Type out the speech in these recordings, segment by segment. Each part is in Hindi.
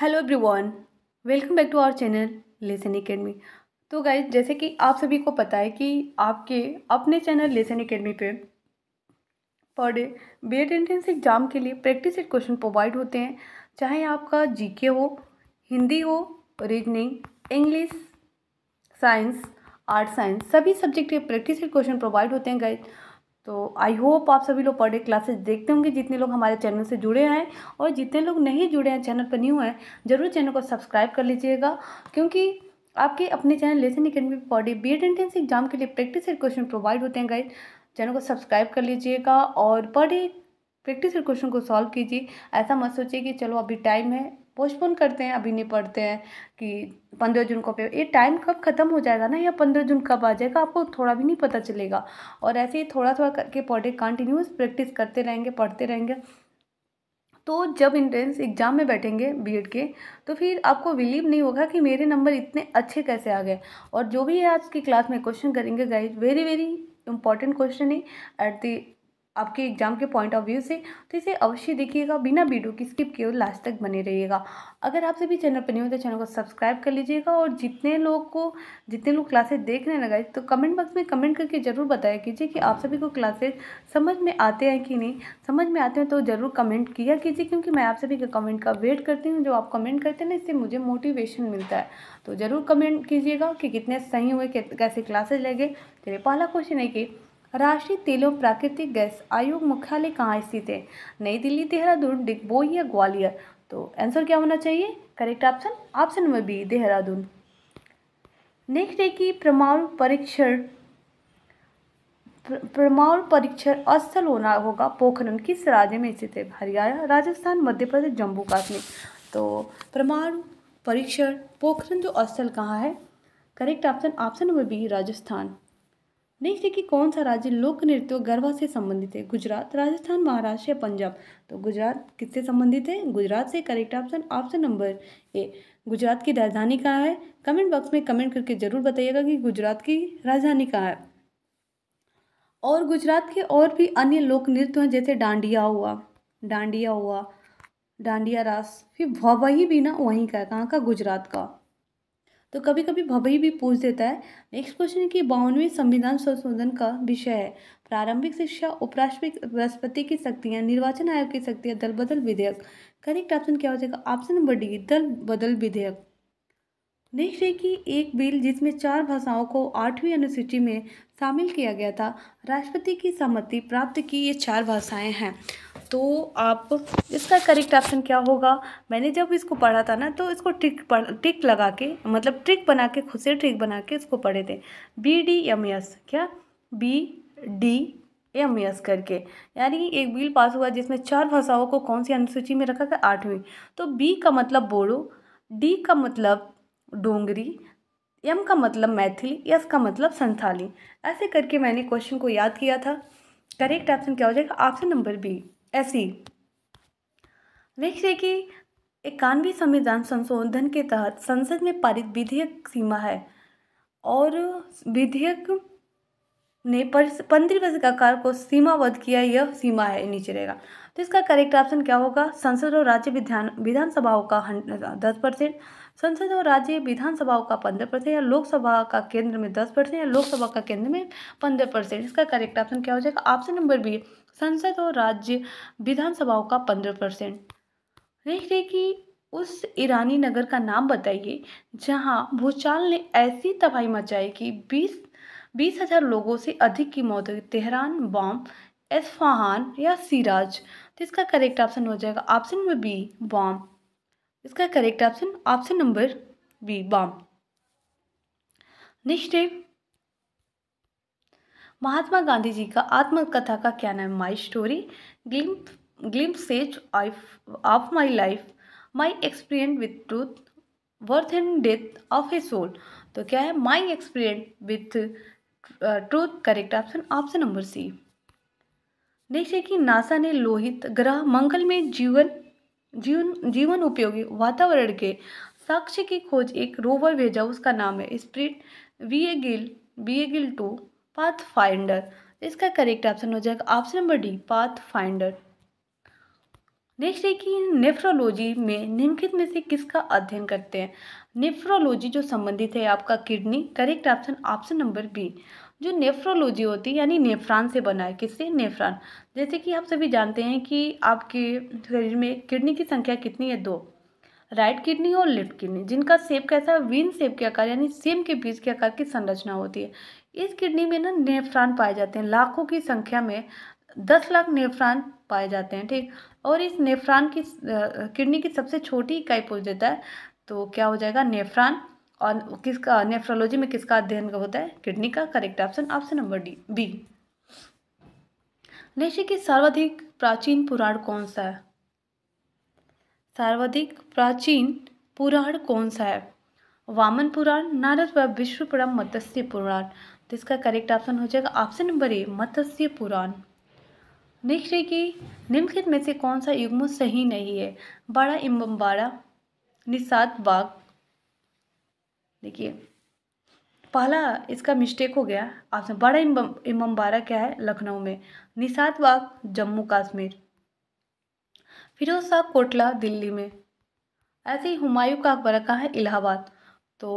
hello everyone welcome back to our channel lesson academy तो गाइज जैसे कि आप सभी को पता है कि आपके अपने चैनल लेसन एकेडमी पे per day B Ed entrance exam के लिए प्रैक्टिस सेट क्वेश्चन प्रोवाइड होते हैं चाहे आपका जीके हो हिंदी हो reasoning English science art science सभी सब्जेक्ट के प्रैक्टिस सेट क्वेश्चन प्रोवाइड होते हैं गाइज तो आई होप आप सभी लोग पर डे क्लासेस देखते होंगे जितने लोग हमारे चैनल से जुड़े हैं और जितने लोग नहीं जुड़े हैं चैनल पर न्यू हैं ज़रूर चैनल को सब्सक्राइब कर लीजिएगा क्योंकि आपके अपने channel lesson academy per day B Ed entrance exam के लिए प्रैक्टिस एड क्वेश्चन प्रोवाइड होते हैं गाइड चैनल को सब्सक्राइब कर लीजिएगा और पर डे प्रैक्टिस क्वेश्चन को सॉल्व कीजिए ऐसा मत सोचिए कि चलो अभी टाइम है पोस्टपोन करते हैं अभी नहीं पढ़ते हैं कि पंद्रह जून को पे ये टाइम कब ख़त्म हो जाएगा ना या पंद्रह जून कब आ जाएगा आपको थोड़ा भी नहीं पता चलेगा और ऐसे ही थोड़ा थोड़ा करके पढ़े कंटिन्यूस प्रैक्टिस करते रहेंगे पढ़ते रहेंगे तो जब इंट्रेंस एग्ज़ाम में बैठेंगे बीएड के तो फिर आपको बिलीव नहीं होगा कि मेरे नंबर इतने अच्छे कैसे आ गए और जो भी आज की क्लास में क्वेश्चन करेंगे guys very very important question है एट दी आपके एग्जाम के पॉइंट ऑफ व्यू से तो इसे अवश्य देखिएगा बिना वीडियो की स्किप किए लास्ट तक बने रहिएगा अगर आप सभी चैनल पर नहीं हो तो चैनल को सब्सक्राइब कर लीजिएगा और जितने लोग को जितने लोग क्लासेस देखने लगाए तो कमेंट बॉक्स में कमेंट करके ज़रूर बताया कीजिए कि आप सभी को क्लासेस समझ में आते हैं कि नहीं समझ में आते हैं तो ज़रूर कमेंट किया कीजिए क्योंकि मैं आप सभी के कमेंट का वेट करती हूँ जो आप कमेंट करते हैं ना इससे मुझे मोटिवेशन मिलता है तो ज़रूर कमेंट कीजिएगा कि कितने सही हुए कैसे क्लासेज लगे चलिए पहला क्वेश्चन है कि राष्ट्रीय तेल प्राकृतिक गैस आयोग मुख्यालय कहाँ स्थित है नई दिल्ली देहरादून डिगबोई या ग्वालियर तो आंसर क्या होना चाहिए correct option option number B Dehradun next है कि परमाणु परीक्षण परमाणु परीक्षण स्थल होना होगा पोखरण किस राज्य में स्थित है हरियाणा राजस्थान मध्य प्रदेश जम्मू काश्मीर तो परमाणु परीक्षण पोखरण जो स्थल कहाँ है correct option option number B Rajasthan next है कि कौन सा राज्य लोक नृत्य गरबा से संबंधित है गुजरात राजस्थान महाराष्ट्र या पंजाब तो गुजरात किससे संबंधित है गुजरात से correct option option number A Gujarat की राजधानी कहाँ है कमेंट बॉक्स में कमेंट करके जरूर बताइएगा कि गुजरात की राजधानी कहाँ है और गुजरात के और भी अन्य लोक नृत्य हैं जैसे डांडिया हुआ डांडिया हुआ डांडिया रास फिर वही भी ना वहीं का है कहाँ का गुजरात का तो कभी कभी भवई भी पूछ देता है नेक्स्ट क्वेश्चन की बावनवीं संविधान संशोधन का विषय है प्रारंभिक शिक्षा उपराष्ट्रपति की शक्तियाँ निर्वाचन आयोग की शक्तियाँ दल बदल विधेयक करेक्ट ऑप्शन क्या हो जाएगा ऑप्शन नंबर डी दल बदल विधेयक नेक्स्ट है कि एक बिल जिसमें चार भाषाओं को आठवीं अनुसूची में शामिल किया गया था राष्ट्रपति की सहमति प्राप्त की ये चार भाषाएं हैं तो आप इसका करेक्ट ऑप्शन क्या होगा मैंने जब इसको पढ़ा था ना तो इसको टिक टिक लगा के मतलब ट्रिक बना के खुद से ट्रिक बना के इसको पढ़े थे बी डी एम एस क्या बी डी एम एस करके यानी कि एक बिल पास हुआ जिसमें चार भाषाओं को कौन सी अनुसूची में रखा गया आठवीं तो बी का मतलब बोडो डी का मतलब डोंगरी एम का मतलब मैथिली एस का मतलब संथाली ऐसे करके मैंने क्वेश्चन को याद किया था करेक्ट ऑप्शन क्या हो जाएगा ऑप्शन नंबर बी ऐसी नेक्स्ट है कि इक्यानवे संविधान संशोधन के तहत संसद में पारित विधेयक सीमा है और विधेयक ने पंद्रह वर्ष का काल को सीमाबद्ध किया यह सीमा है नीचे रहेगा तो इसका करेक्ट ऑप्शन क्या होगा संसद और राज्य विधान विधानसभाओं का दस परसेंट संसद और राज्य विधानसभाओं का पंद्रह परसेंट या लोकसभा का केंद्र में दस परसेंट या लोकसभा का केंद्र में पंद्रह परसेंट इसका करेक्ट ऑप्शन क्या हो जाएगा ऑप्शन नंबर बी संसद और राज्य विधानसभाओं का पंद्रह परसेंट नेक्स्ट है कि उस ईरानी नगर का नाम बताइए जहाँ भूचाल ने ऐसी तबाही मचाई कि बीस बीस हजार लोगों से अधिक की मौत हुई तेहरान बॉम्ब एसफहान या सिराज तो इसका करेक्ट ऑप्शन हो जाएगा ऑप्शन में बी बॉम्ब इसका correct option option number B Bombay next है महात्मा गांधी जी का आत्मकथा का क्या नाम my story glimpses of my life my experience with truth birth and death of a soul तो क्या है my experience with truth correct option option number C next है कि नासा ने लोहित ग्रह मंगल में जीवन जीवन जीवन उपयोगी वातावरण के साक्ष्य की खोज एक रोवर भेजा उसका नाम है Spirit Beagle Beagle two Pathfinder इसका करेक्ट ऑप्शन हो जाएगा option number D Pathfinder next है कि नेफ्रोलॉजी में निम्नलिखित में से किसका अध्ययन करते हैं नेफ्रोलॉजी जो संबंधित है आपका kidney correct option option number B जो नेफ्रोलॉजी होती है यानी नेफ्रान से बना है किससे नेफ्रान जैसे कि आप सभी जानते हैं कि आपके शरीर में किडनी की संख्या कितनी है दो राइट किडनी और लेफ्ट किडनी जिनका सेप कैसा है विन सेप के आकार यानी सेम के बीच के आकार की संरचना होती है इस किडनी में ना नेफ्रान पाए जाते हैं लाखों की संख्या में दस लाख नेफ्रान पाए जाते हैं ठीक और इस नेफ्रान की किडनी की सबसे छोटी इकाई पूछ देता है तो क्या हो जाएगा नेफ्रान और किसका नेफ्रोलॉजी में किसका अध्ययन होता है किडनी का correct option option number D B ऋषि की सर्वाधिक प्राचीन पुराण कौन सा है सर्वाधिक प्राचीन पुराण कौन सा है वामन पुराण नारद व विश्वपुरम मत्स्य पुराण तो इसका करेक्ट ऑप्शन हो जाएगा option number A Matsya Purana next है कि निम्नलिखित में से कौन सा युग्म सही नहीं है बाड़ा इम्बम बाड़ा निषाद बाघ देखिए पहला इसका मिस्टेक हो गया आपसे बड़ा इम बारा क्या है लखनऊ में निषाद बाग जम्मू कश्मीर फिरोज शाह कोटला दिल्ली में ऐसे ही हुमायूं का अकबर कहाँ है इलाहाबाद तो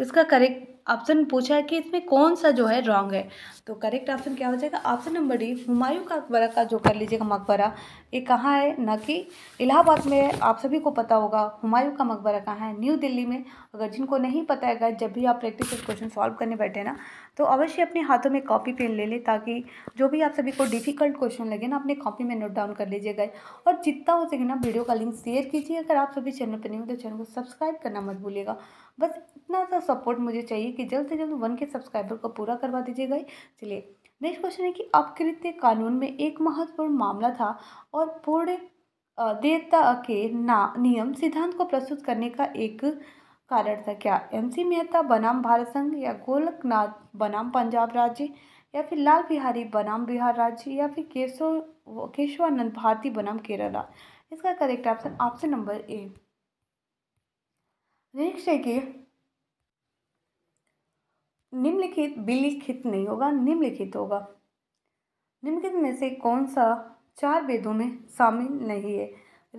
इसका करेक्ट ऑप्शन पूछा है कि इसमें कौन सा जो है रॉन्ग है तो करेक्ट ऑप्शन क्या हो जाएगा ऑप्शन नंबर डी हुमायूं का अकबरा का जो कर लीजिएगा मकबरा ये कहाँ है ना कि इलाहाबाद में आप सभी को पता होगा हुमायूं का मकबरा कहाँ है न्यू दिल्ली में अगर जिनको नहीं पता है जब भी आप प्रैक्टिकल क्वेश्चन सॉल्व करने बैठे ना तो अवश्य अपने हाथों में कॉपी पेन ले लें ताकि जो भी आप सभी को डिफिकल्ट क्वेश्चन लगे ना अपने कॉपी में नोट डाउन कर लीजिएगा और जितना हो सके ना वीडियो का लिंक शेयर कीजिए अगर आप सभी चैनल पर नहीं हो तो चैनल को सब्सक्राइब करना मत भूलिएगा बस इतना सा सपोर्ट मुझे चाहिए कि जल्द से जल्द वन के सब्सक्राइबर को पूरा करवा दीजिएगा चलिए नेक्स्ट क्वेश्चन है कि अपकृत्य कानून में एक महत्वपूर्ण मामला था और पूर्ण देवता के ना नियम सिद्धांत को प्रस्तुत करने का एक कारण था क्या एम सी मेहता बनाम भारत संघ या गोलकनाथ बनाम पंजाब राज्य या फिर लाल बिहारी बनाम बिहार राज्य या फिर केशव केशवानंद भारती बनाम केरला इसका correct option option number A next है कि निम्नलिखित विलिखित नहीं होगा निम्नलिखित होगा निम्नलिखित में से कौन सा चार वेदों में शामिल नहीं है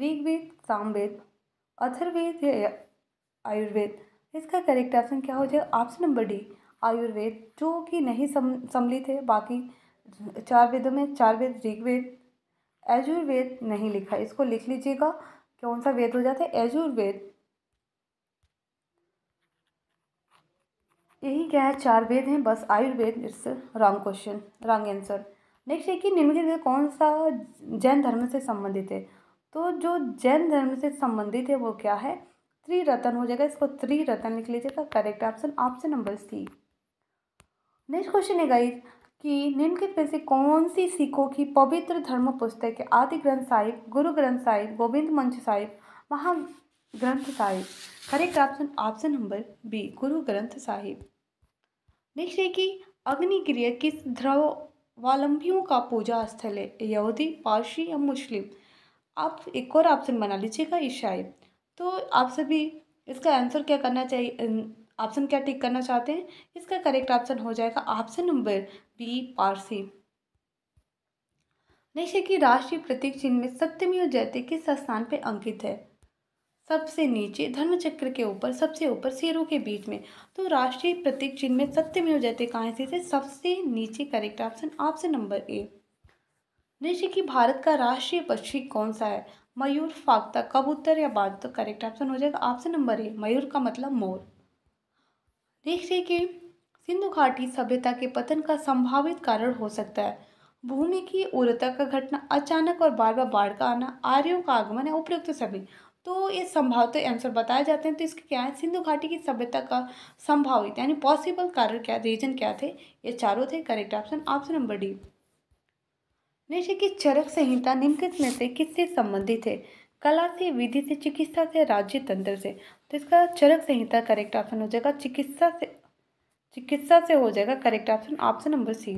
ऋग्वेद सामवेद अथर्वेद या आयुर्वेद इसका करेक्ट ऑप्शन क्या हो जाएगा ऑप्शन नंबर डी आयुर्वेद जो कि नहीं सम्मिलित है बाकी चार वेदों में चार वेद ऋग्वेद यजुर्वेद नहीं लिखा इसको लिख लीजिएगा कौन सा वेद हो जाता है यजुर्वेद यही क्या है चार वेद हैं बस Ayurveda it's wrong question wrong answer next है कि निम्नलिखित कौन सा जैन धर्म से संबंधित है तो जो जैन धर्म से संबंधित है वो क्या है त्रिरत्न हो जाएगा इसको त्रिरत्न लिख लीजिएगा correct option option number C next question है गाइस कि निम्नलिखित में से कौन सी सिखों की पवित्र धर्म पुस्तक है आदि ग्रंथ साहिब गुरु ग्रंथ साहिब गोविंद मंच साहिब महा ग्रंथ साहिब correct option option number B Guru Granth Sahib next है कि अग्निक्रिया किस ध्रवालंबियों का पूजा स्थल है यहूदी पारसी या मुस्लिम आप एक और ऑप्शन बना लीजिएगा ईसाई तो आप सभी इसका आंसर क्या करना चाहिए ऑप्शन अं, क्या टिक करना चाहते हैं इसका करेक्ट ऑप्शन हो जाएगा option number B Parsi next है कि राष्ट्रीय प्रतीक चिन्ह में सत्यमेव जयते किस स्थान पर अंकित है सबसे नीचे चक्र के ऊपर सबसे ऊपर सिरों के बीच में तो राष्ट्रीय प्रतीक चिन्ह में सत्यमेव जयते कहाँ से सबसे नीचे correct option option number A जैसे कि भारत का राष्ट्रीय पक्षी कौन सा है मयूर फाकता कबूतर या बाद तो करेक्ट ऑप्शन हो जाएगा ऑप्शन नंबर ए मयूर का मतलब मोर देखिए कि सिंधु घाटी सभ्यता के पतन का संभावित कारण हो सकता है भूमि की उर्वरता का घटना अचानक और बार बार बाढ़ का आना आर्यों का आगमन है उपयुक्त सभी तो ये संभावित आंसर बताए जाते हैं तो इसके क्या है सिंधु घाटी की सभ्यता का संभावित यानी पॉसिबल कारण क्या रीजन क्या थे ये चारों थे correct option option number D next है कि चरक संहिता निम्नलिखित में से किससे संबंधित है कला से विधि से चिकित्सा से राज्य तंत्र से तो इसका चरक संहिता करेक्ट ऑप्शन हो जाएगा चिकित्सा से चिकित्सा से हो जाएगा correct option option number C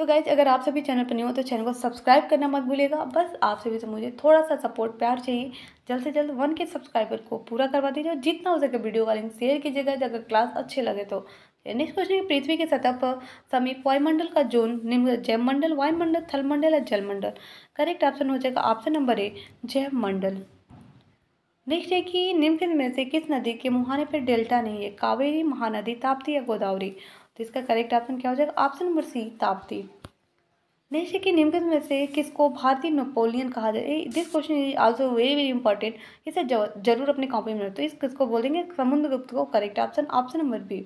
तो गाइज अगर आप सभी चैनल पर नहीं हो तो चैनल को सब्सक्राइब करना मत भूलिएगा बस आप सभी से मुझे थोड़ा सा सपोर्ट प्यार चाहिए जल्द से जल्द वन के सब्सक्राइबर को पूरा करवा दीजिए और जितना हो सके वीडियो का लिंक शेयर कीजिएगा अगर क्लास अच्छे लगे तो नेक्स्ट क्वेश्चन है पृथ्वी के सतह पर समीप वायुमंडल का जोन निम्न मंडल वायुमंडल थलमंडल या जलमंडल करेक्ट ऑप्शन हो जाएगा ऑप्शन नंबर ए मंडल नेक्स्ट है कि निम्न में से किस नदी के मुहाने पर डेल्टा नहीं है कावेरी महानदी ताप्ती या गोदावरी तो इसका करेक्ट ऑप्शन क्या हो जाएगा ऑप्शन नंबर सी ताप्ती नेशे की कि निम्नलिखित में से किसको भारतीय नेपोलियन कहा जाए this question is also very very important इसे जरूर अपने कॉपी में तो इस किसको बोलेंगे समुद्रगुप्त को correct option option number B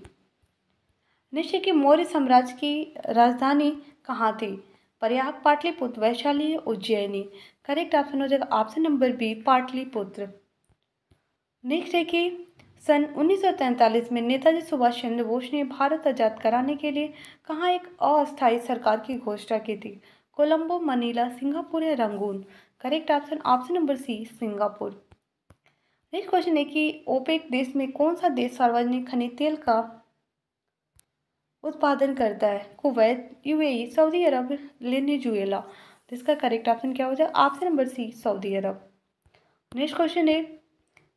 निश्चय की मौर्य साम्राज्य की राजधानी कहाँ थी प्रयाग पाटलिपुत्र वैशाली उज्जैनी करेक्ट ऑप्शन हो जाएगा option number B Pataliputra next है कि सन 1943 में नेताजी सुभाष चंद्र बोस ने भारत आज़ाद कराने के लिए कहाँ एक अस्थायी सरकार की घोषणा की थी कोलंबो मनीला सिंगापुर या Rangoon correct option option number C Singapore next question है कि ओपेक देश में कौन सा देश सार्वजनिक खनिज तेल का उत्पादन करता है Kuwait UAE Saudi Arab Venezuela जुएला तो इसका करेक्ट ऑप्शन क्या हो जाएगा option number C Saudi Arab next question है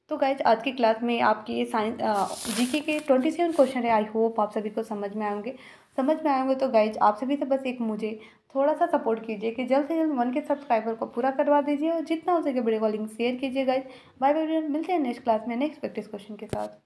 तो गाइज आज की क्लास में आपकी ये साइंस जीके के ट्वेंटी सेवन क्वेश्चन है आई होप आप सभी को समझ में आएंगे समझ में आएंगे तो गाइज आप सभी से बस एक मुझे थोड़ा सा सपोर्ट कीजिए कि जल्द से जल्द वन के सब्सक्राइबर को पूरा करवा दीजिए और जितना हो सके वीडियो कॉलिंग शेयर कीजिए गाइज बाय बाय मिलते हैं नेक्स्ट क्लास में नेक्स्ट प्रैक्टिस क्वेश्चन के साथ